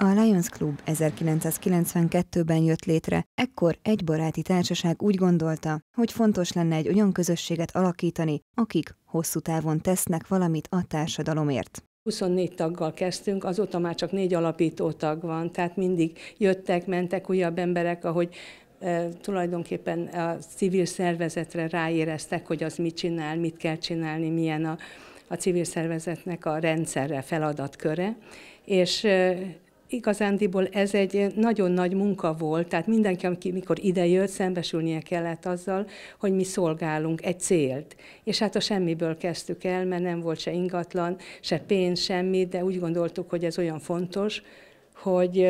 A Lions Club 1992-ben jött létre, ekkor egy baráti társaság úgy gondolta, hogy fontos lenne egy olyan közösséget alakítani, akik hosszú távon tesznek valamit a társadalomért. 24 taggal kezdtünk, azóta már csak négy alapító tag van, tehát mindig jöttek, mentek újabb emberek, ahogy e, tulajdonképpen a civil szervezetre ráéreztek, hogy az mit csinál, mit kell csinálni, milyen a, a civil szervezetnek a rendszerre feladatköre, és e, igazándiból ez egy nagyon nagy munka volt, tehát mindenki, aki mikor idejött, szembesülnie kellett azzal, hogy mi szolgálunk egy célt. És hát a semmiből kezdtük el, mert nem volt se ingatlan, se pénz, semmi, de úgy gondoltuk, hogy ez olyan fontos, hogy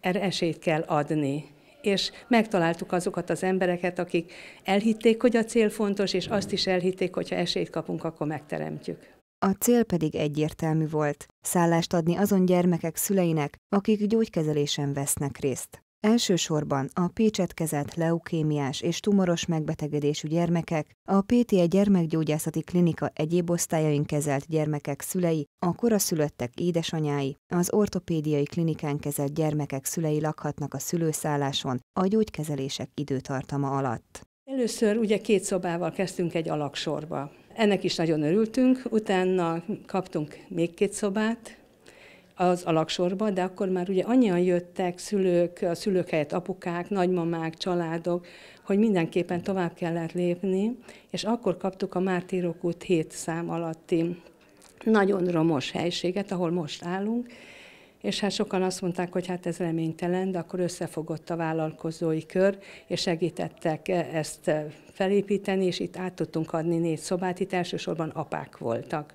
erre esélyt kell adni és megtaláltuk azokat az embereket, akik elhitték, hogy a cél fontos, és azt is elhitték, hogy ha esélyt kapunk, akkor megteremtjük. A cél pedig egyértelmű volt, szállást adni azon gyermekek szüleinek, akik gyógykezelésen vesznek részt. Elsősorban a Pécset kezelt leukémiás és tumoros megbetegedésű gyermekek, a PTE gyermekgyógyászati klinika egyéb osztályain kezelt gyermekek szülei, a koraszülöttek édesanyái, az ortopédiai klinikán kezelt gyermekek szülei lakhatnak a szülőszálláson a gyógykezelések időtartama alatt. Először ugye két szobával kezdtünk egy alaksorba. Ennek is nagyon örültünk, utána kaptunk még két szobát, az alaksorba, de akkor már ugye annyian jöttek szülők, a szülők helyett apukák, nagymamák, családok, hogy mindenképpen tovább kellett lépni, és akkor kaptuk a Mártírok út 7 szám alatti nagyon romos helységet, ahol most állunk, és hát sokan azt mondták, hogy hát ez reménytelen, de akkor összefogott a vállalkozói kör, és segítettek e, ezt e, felépíteni, és itt át tudtunk adni négy szobát, itt elsősorban apák voltak.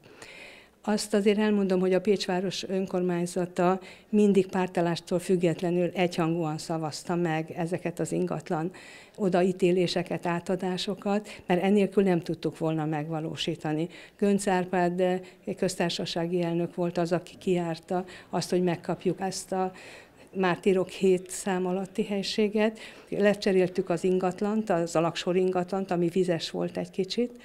Azt azért elmondom, hogy a Pécsváros önkormányzata mindig pártelástól függetlenül egyhangúan szavazta meg ezeket az ingatlan odaítéléseket, átadásokat, mert enélkül nem tudtuk volna megvalósítani. Gönc Árpád eh, köztársasági elnök volt az, aki kiárta azt, hogy megkapjuk ezt a Mártirok 7 szám alatti helységet. Lecseréltük az ingatlant, az alaksor ingatlant, ami vizes volt egy kicsit,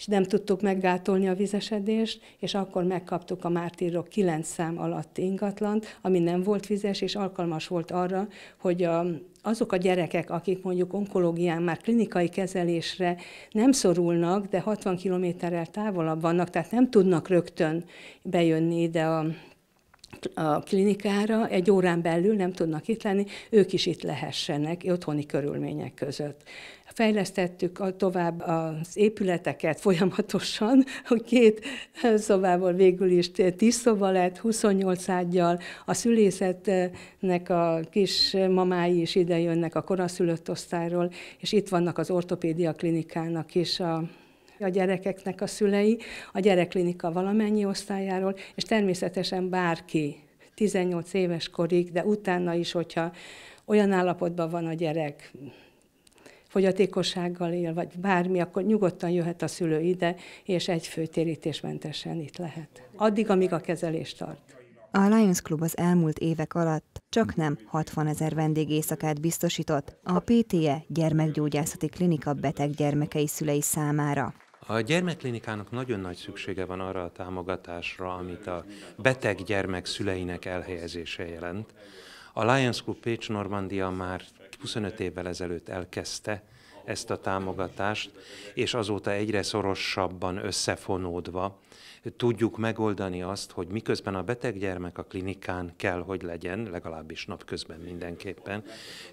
és nem tudtuk meggátolni a vizesedést, és akkor megkaptuk a mártírok 9 szám alatt ingatlant, ami nem volt vizes, és alkalmas volt arra, hogy a, azok a gyerekek, akik mondjuk onkológián már klinikai kezelésre nem szorulnak, de 60 kilométerrel távolabb vannak, tehát nem tudnak rögtön bejönni ide a a klinikára, egy órán belül nem tudnak itt lenni, ők is itt lehessenek otthoni körülmények között. Fejlesztettük a, tovább az épületeket folyamatosan, hogy két szobából végül is tíz szoba lett, 28 ágyjal, a szülészetnek a kis mamái is ide jönnek a koraszülött osztályról, és itt vannak az ortopédia klinikának is a a gyerekeknek a szülei, a gyerekklinika valamennyi osztályáról, és természetesen bárki 18 éves korig, de utána is, hogyha olyan állapotban van a gyerek, fogyatékossággal él, vagy bármi, akkor nyugodtan jöhet a szülő ide, és egy térítésmentesen itt lehet. Addig, amíg a kezelés tart. A Lions Club az elmúlt évek alatt csak nem 60 ezer vendégészakát biztosított a PTE gyermekgyógyászati klinika beteg gyermekei szülei számára. A gyermekklinikának nagyon nagy szüksége van arra a támogatásra, amit a beteg gyermek szüleinek elhelyezése jelent. A Lions Club Pécs Normandia már 25 évvel ezelőtt elkezdte, ezt a támogatást, és azóta egyre szorosabban összefonódva tudjuk megoldani azt, hogy miközben a beteg gyermek a klinikán kell, hogy legyen, legalábbis napközben mindenképpen,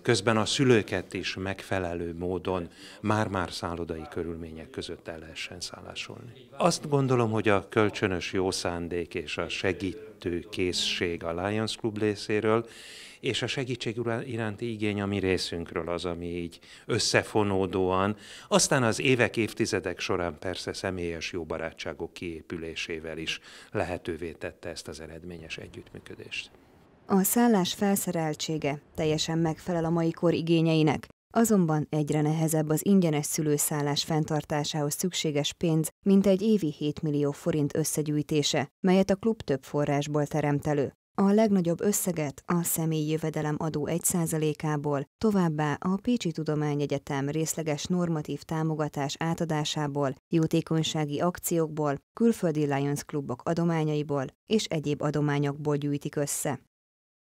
közben a szülőket is megfelelő módon már-már szállodai körülmények között el lehessen szállásolni. Azt gondolom, hogy a kölcsönös jó szándék és a segít vezető készség a Lions Club részéről, és a segítség iránti igény a mi részünkről az, ami így összefonódóan, aztán az évek, évtizedek során persze személyes jó barátságok kiépülésével is lehetővé tette ezt az eredményes együttműködést. A szállás felszereltsége teljesen megfelel a mai kor igényeinek, Azonban egyre nehezebb az ingyenes szülőszállás fenntartásához szükséges pénz, mint egy évi 7 millió forint összegyűjtése, melyet a klub több forrásból teremt elő. A legnagyobb összeget a személyi jövedelem adó 1%-ából, továbbá a Pécsi Tudományegyetem részleges normatív támogatás átadásából, jótékonysági akciókból, külföldi Lions klubok adományaiból és egyéb adományokból gyűjtik össze.